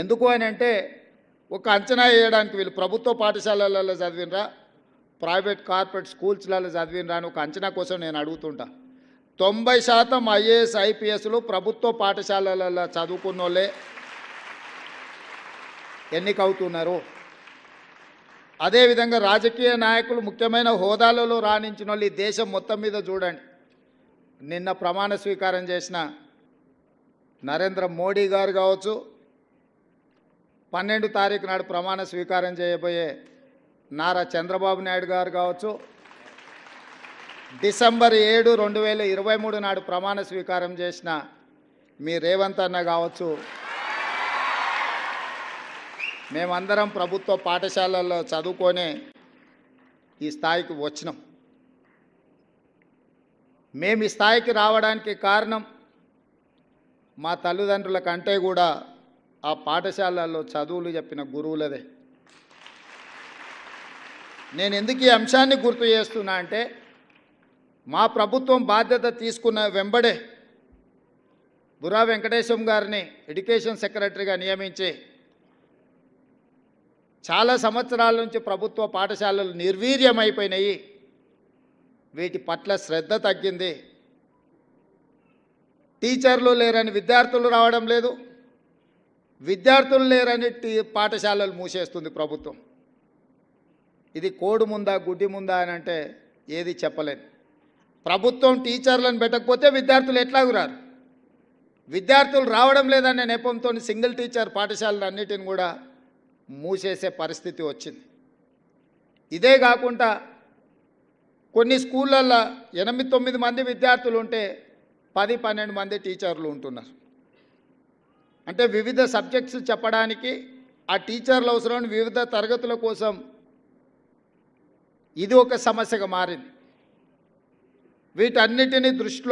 ఎందుకు అని అంటే ఒక అంచనా వేయడానికి వీళ్ళు ప్రభుత్వ పాఠశాలలలో చదివినరా ప్రైవేట్ కార్పొరేట్ స్కూల్స్లలో చదివినరా అని ఒక అంచనా కోసం నేను అడుగుతుంటా తొంభై శాతం ఐఏఎస్ ఐపీఎస్లు ప్రభుత్వ పాఠశాలలలో చదువుకున్నోళ్ళే ఎన్నికవుతున్నారు అదేవిధంగా రాజకీయ నాయకులు ముఖ్యమైన హోదాలలో రాణించిన వాళ్ళు ఈ దేశం మొత్తం మీద చూడండి నిన్న ప్రమాణ స్వీకారం చేసిన నరేంద్ర మోడీ గారు కావచ్చు పన్నెండు తారీఖు నాడు ప్రమాణ స్వీకారం చేయబోయే నారా చంద్రబాబు నాయుడు గారు కావచ్చు డిసెంబర్ ఏడు రెండు వేల ఇరవై మూడు నాడు ప్రమాణ స్వీకారం చేసిన మీ రేవంత్ అన్న కావచ్చు మేమందరం ప్రభుత్వ పాఠశాలల్లో చదువుకొని ఈ స్థాయికి వచ్చినాం మేము ఈ స్థాయికి రావడానికి కారణం మా తల్లిదండ్రుల కంటే కూడా ఆ పాఠశాలల్లో చదువులు చెప్పిన గురువులదే నేను ఎందుకు ఈ అంశాన్ని గుర్తు చేస్తున్నా అంటే మా ప్రభుత్వం బాధ్యత తీసుకున్న వెంబడే బురా వెంకటేశం గారిని ఎడ్యుకేషన్ సెక్రటరీగా నియమించి చాలా సంవత్సరాల నుంచి ప్రభుత్వ పాఠశాలలు నిర్వీర్యమైపోయినాయి వీటి పట్ల శ్రద్ధ తగ్గింది టీచర్లు లేరని విద్యార్థులు రావడం లేదు విద్యార్థులు లేరని పాఠశాలలు మూసేస్తుంది ప్రభుత్వం ఇది కోడు ముందా గుడ్డి ముందా అని అంటే ఏది చెప్పలేదు ప్రభుత్వం టీచర్లను పెట్టకపోతే విద్యార్థులు ఎట్లాగురారు విద్యార్థులు రావడం లేదనే నెపంతో సింగిల్ టీచర్ పాఠశాలలు అన్నిటిని కూడా మూసేసే పరిస్థితి వచ్చింది ఇదే కాకుండా కొన్ని స్కూళ్ళల్లో ఎనిమిది తొమ్మిది మంది విద్యార్థులు ఉంటే పది పన్నెండు మంది టీచర్లు ఉంటున్నారు అంటే వివిధ సబ్జెక్ట్స్ చెప్పడానికి ఆ టీచర్లు అవసరం వివిధ తరగతుల కోసం ఇది ఒక సమస్యగా మారింది వీటన్నిటినీ దృష్టిలో